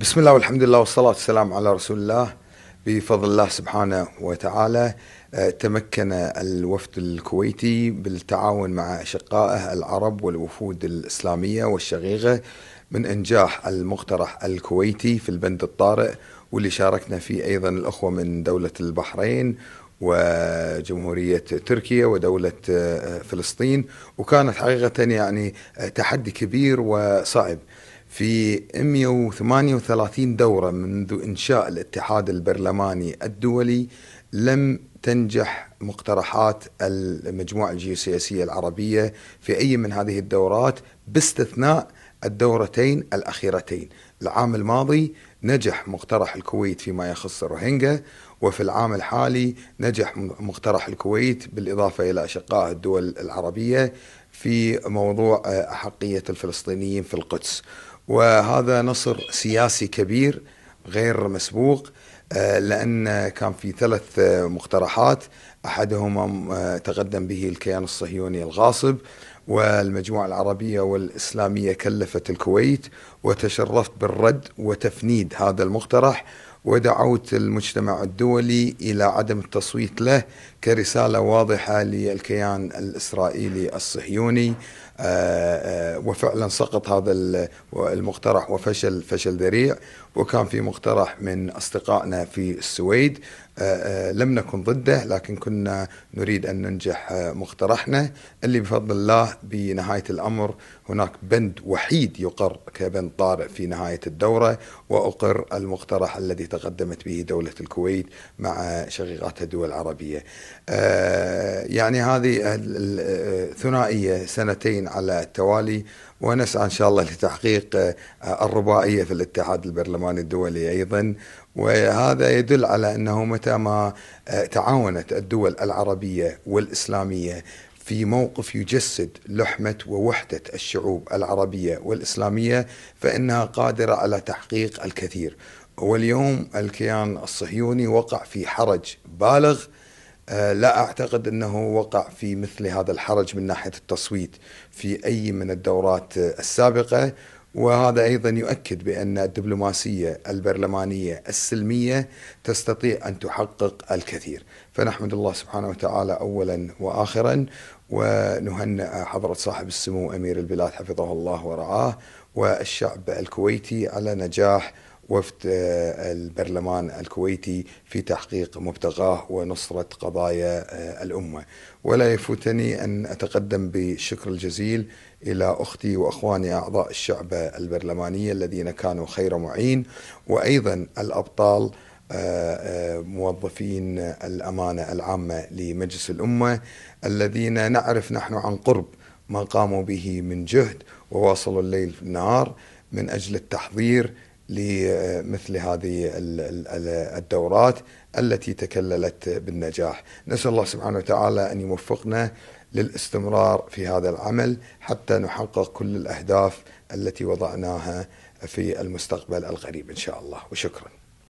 بسم الله والحمد لله والصلاة والسلام على رسول الله بفضل الله سبحانه وتعالى تمكن الوفد الكويتي بالتعاون مع أشقائه العرب والوفود الإسلامية والشقيقة من إنجاح المقترح الكويتي في البند الطارئ واللي شاركنا فيه أيضا الأخوة من دولة البحرين وجمهورية تركيا ودولة فلسطين وكانت حقيقة يعني تحدي كبير وصعب في 138 دورة منذ إنشاء الاتحاد البرلماني الدولي لم تنجح مقترحات المجموعة الجيوسياسية العربية في أي من هذه الدورات باستثناء الدورتين الأخيرتين العام الماضي نجح مقترح الكويت فيما يخص الروهينجا وفي العام الحالي نجح مقترح الكويت بالإضافة إلى أشقاء الدول العربية في موضوع أحقية الفلسطينيين في القدس وهذا نصر سياسي كبير غير مسبوق آه، لأن كان في ثلاث مقترحات أحدهما آه، تقدم به الكيان الصهيوني الغاصب والمجموعة العربية والإسلامية كلفت الكويت وتشرفت بالرد وتفنيد هذا المقترح ودعوت المجتمع الدولي الى عدم التصويت له كرساله واضحه للكيان الاسرائيلي الصهيوني آه، آه، وفعلا سقط هذا المقترح وفشل فشل ذريع وكان في مقترح من اصدقائنا في السويد آه، لم نكن ضده لكن كنا نريد ان ننجح مقترحنا اللي بفضل الله بنهايه الامر هناك بند وحيد يقر كبند طارئ في نهايه الدوره واقر المقترح الذي تقدمت به دولة الكويت مع شقيقاتها الدول العربية آه، يعني هذه الثنائية سنتين على التوالي ونسعى إن شاء الله لتحقيق آه، الرباعية في الاتحاد البرلماني الدولي أيضا وهذا يدل على أنه متى ما آه، تعاونت الدول العربية والإسلامية في موقف يجسد لحمة ووحدة الشعوب العربية والإسلامية فإنها قادرة على تحقيق الكثير واليوم الكيان الصهيوني وقع في حرج بالغ آه، لا اعتقد انه وقع في مثل هذا الحرج من ناحيه التصويت في اي من الدورات السابقه وهذا ايضا يؤكد بان الدبلوماسيه البرلمانيه السلميه تستطيع ان تحقق الكثير، فنحمد الله سبحانه وتعالى اولا واخرا ونهنئ حضره صاحب السمو امير البلاد حفظه الله ورعاه والشعب الكويتي على نجاح وفد آه، البرلمان الكويتي في تحقيق مبتغاه ونصرة قضايا آه، الأمة ولا يفوتني أن أتقدم بالشكر الجزيل إلى أختي وأخواني أعضاء الشعبة البرلمانية الذين كانوا خير معين وأيضا الأبطال آه، موظفين الأمانة العامة لمجلس الأمة الذين نعرف نحن عن قرب ما قاموا به من جهد وواصلوا الليل في النهار من أجل التحضير لمثل هذه الدورات التي تكللت بالنجاح نسأل الله سبحانه وتعالى أن يوفقنا للاستمرار في هذا العمل حتى نحقق كل الأهداف التي وضعناها في المستقبل القريب إن شاء الله وشكراً